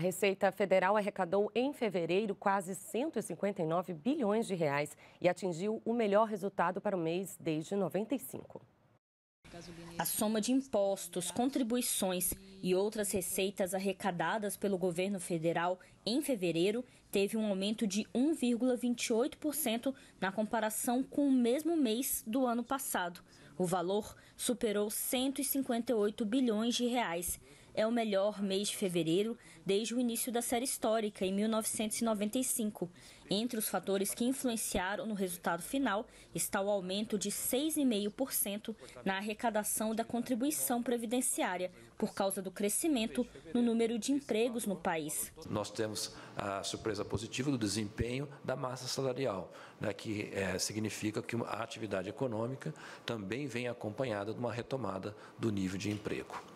A Receita Federal arrecadou em fevereiro quase 159 bilhões de reais e atingiu o melhor resultado para o mês desde 95. A soma de impostos, contribuições e outras receitas arrecadadas pelo governo federal em fevereiro teve um aumento de 1,28% na comparação com o mesmo mês do ano passado. O valor superou 158 bilhões de reais. É o melhor mês de fevereiro desde o início da série histórica em 1995. Entre os fatores que influenciaram no resultado final está o aumento de 6,5% na arrecadação da contribuição previdenciária por causa do do crescimento no número de empregos no país. Nós temos a surpresa positiva do desempenho da massa salarial, né, que é, significa que a atividade econômica também vem acompanhada de uma retomada do nível de emprego.